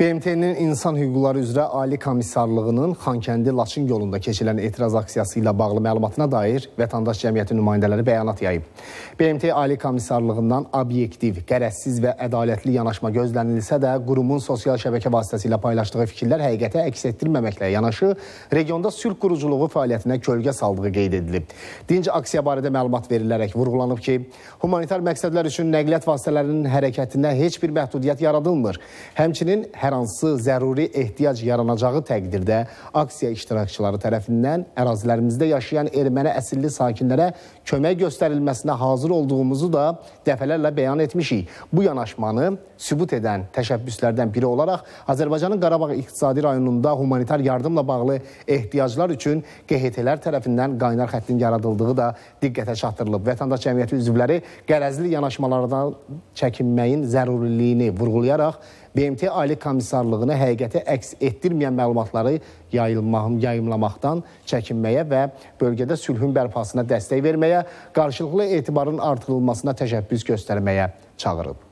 BMT-nin İnsan Hüquqları üzrə Ali Komissarlığının Xankəndi-Laçın yolunda keçirilən etiraz aksiyası ilə bağlı məlumatına dair vətəndaş cəmiyyəti nümayəndələri bəyanat yayıb. BMT Ali Komissarlığından obyektiv, qərəzsiz və ədalətli yanaşma gözlənilsə də, qurumun sosial şəbəkə vasitəsilə paylaşdığı fikirlər həqiqətə əks etdirməməklə yanaşı, regionda sülh quruculuğu fəaliyyətinə kölgə saldığı qeyd edilib. Dinc aksiya barədə məlumat verilərək vurğulanıb ki, humanitar məqsədlər üçün nəqliyyat vasitələrinin hərəkətinə heç bir məhdudiyyət yaradılmır. Həmçinin hə hər hansı zəruri ehtiyac yaranacağı təqdirdə aksiya iştirakçıları tərəfindən ərazilərimizdə yaşayan erməni əsilli sakinlərə kömək göstərilməsinə hazır olduğumuzu da dəfələrlə bəyan etmişik. Bu yanaşmanı sübut edən təşəbbüslərdən biri olaraq Azərbaycanın Qarabağ iqtisadi rayonunda humanitar yardımla bağlı ehtiyaclar üçün QHT-lər tərəfindən qaynar xəttin yaradıldığı da diqqətə çatdırılıb. Vətəndaş cəmiyyəti üzvləri qərəzli yanaşmalardan çəkinməyin zəruriliyini vurğulayaraq BMT Ali Komissarlığını həqiqəti əks etdirməyən məlumatları yayılmağın, yayımlamaqdan çəkinməyə və bölgədə sülhün bərpasına dəstək verməyə, qarşılıqlı etibarın artırılmasına təşəbbüs göstərməyə çağırıb.